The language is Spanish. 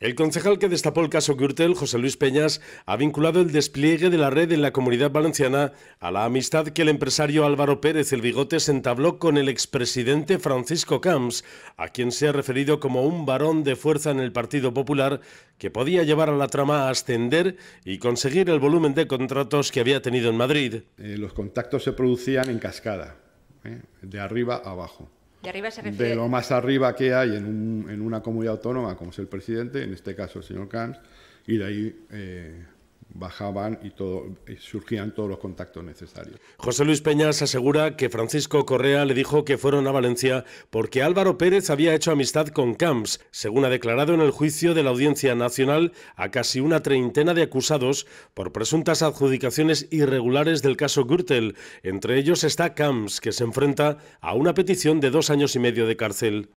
El concejal que destapó el caso Gürtel, José Luis Peñas, ha vinculado el despliegue de la red en la comunidad valenciana a la amistad que el empresario Álvaro Pérez el Bigote se entabló con el expresidente Francisco Camps, a quien se ha referido como un varón de fuerza en el Partido Popular que podía llevar a la trama a ascender y conseguir el volumen de contratos que había tenido en Madrid. Eh, los contactos se producían en cascada, eh, de arriba a abajo. De, lo más arriba que hay en, un, en, una comunidad autónoma, como es el presidente, en este caso el señor Camps, y de ahí eh, bajaban y, todo, surgían todos los contactos necesarios. José Luis Peñas asegura que Francisco Correa le dijo que fueron a Valencia porque Álvaro Pérez había hecho amistad con Camps, según ha declarado en el juicio de la Audiencia Nacional a casi una treintena de acusados por presuntas adjudicaciones irregulares del caso Gürtel. Entre ellos está Camps, que se enfrenta a una petición de dos años y medio de cárcel.